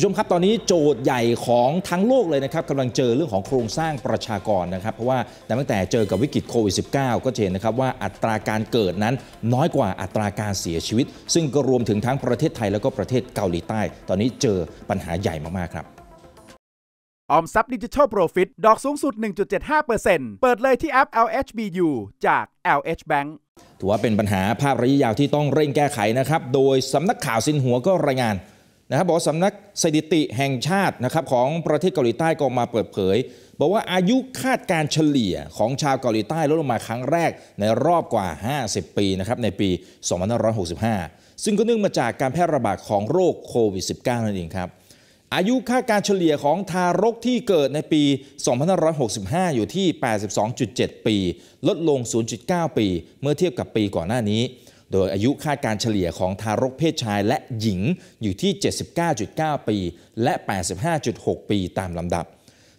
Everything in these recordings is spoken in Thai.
ผู้ชมครับ ตอนนี้โจทย์ใหญ่ของทั้งโลกเลยนะครับกำลังเจอเรื่องของโครงสร้างประชากรนะครับ เพราะว่าตั้งแต่เจอกับวิกฤตโควิด -19 ก็เห็นนะครับ ว่าอัตราการเกิดนั้นน้อยกว่าอัตราการเสียชีวิต ซึ่งก็รวมถึงทั้งประเทศไทยแล้วก็ประเทศเกาหลีใต้ ตอนนี้เจอปัญหาใหญ่มาก ๆ ครับออมทรัพย์ดิจิทัลโปรฟิตดอกสูงสุด 1.75%เปิดเลยที่แอป LHBU จาก LH Bank ถือว่าเป็นปัญหาภาพระยะยาวที่ต้องเร่งแก้ไขนะครับโดยสำนักข่าวสินหัวก็รายงานนะครับบอกสำนักสถิติแห่งชาตินะครับของประเทศเกาหลีใต้ก็มาเปิดเผย บอกว่าอายุคาดการเฉลี่ยของชาวเกาหลีใต้ลดลงมาครั้งแรกในรอบกว่า 50 ปีนะครับในปี 2565ซึ่งก็เนื่องมาจากการแพร่ระบาดของโรคโควิด -19 นั่นเองครับ อายุค่าการเฉลี่ยของทารกที่เกิดในปี 2565 อยู่ที่ 82.7 ปี ลดลง 0.9 ปี เมื่อเทียบกับปีก่อนหน้านี้โดยอายุคาดการเฉลี่ยของทารกเพศชาย และหญิงอยู่ที่ 79.9 ปีและ 85.6 ปีตามลำดับ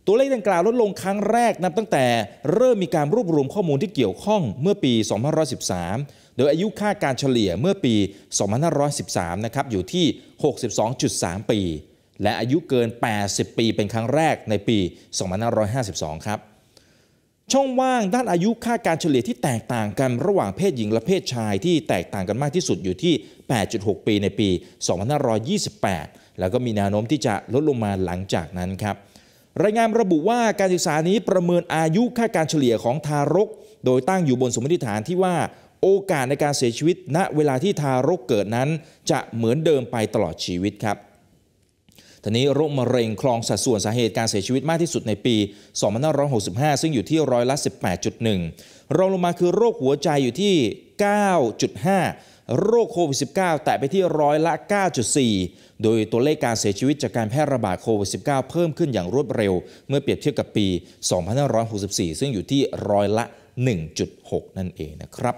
ตัวเลขดังกล่าวลดลงครั้งแรกนับตั้งแต่เริ่มมีการรวบรวมข้อมูลที่เกี่ยวข้องเมื่อปี 2513 โดยอายุคาดการเฉลี่ยเมื่อปี 2513 นะครับอยู่ที่ 62.3 ปี และอายุเกิน 80 ปีเป็นครั้งแรกในปี 2552 ครับช่องว่างด้านอายุค่าการเฉลี่ยที่แตกต่างกันระหว่างเพศหญิงและเพศชายที่แตกต่างกันมากที่สุดอยู่ที่ 8.6 ปีในปี 2528 แล้วก็มีแนวโน้มที่จะลดลงมาหลังจากนั้นครับรายงานระบุว่าการศึกษานี้ประเมินอายุค่าการเฉลี่ยของทารก โดยตั้งอยู่บนสมมติฐานที่ว่า โอกาสในการเสียชีวิต ณเวลาที่ทารกเกิดนั้น จะเหมือนเดิมไปตลอดชีวิตครับทีนี้โรคมะเร็งคลองสัดส่วนสาเหตุการเสียชีวิตมากที่สุดในปี2565 ซึ่งอยู่ที่ร้อยละ 18.1 รองลงมาคือโรคหัวใจอยู่ที่ 9.5โรคโควิด -19 แตะไปที่ร้อยละ 9.4โดยตัวเลขการเสียชีวิตจากการแพร่ระบาดโควิด -19 เพิ่มขึ้นอย่างรวดเร็วเมื่อเปรียบเทียบกับปี2564 ซึ่งอยู่ที่ร้อยละ 1.6 นั่นเองนะครับ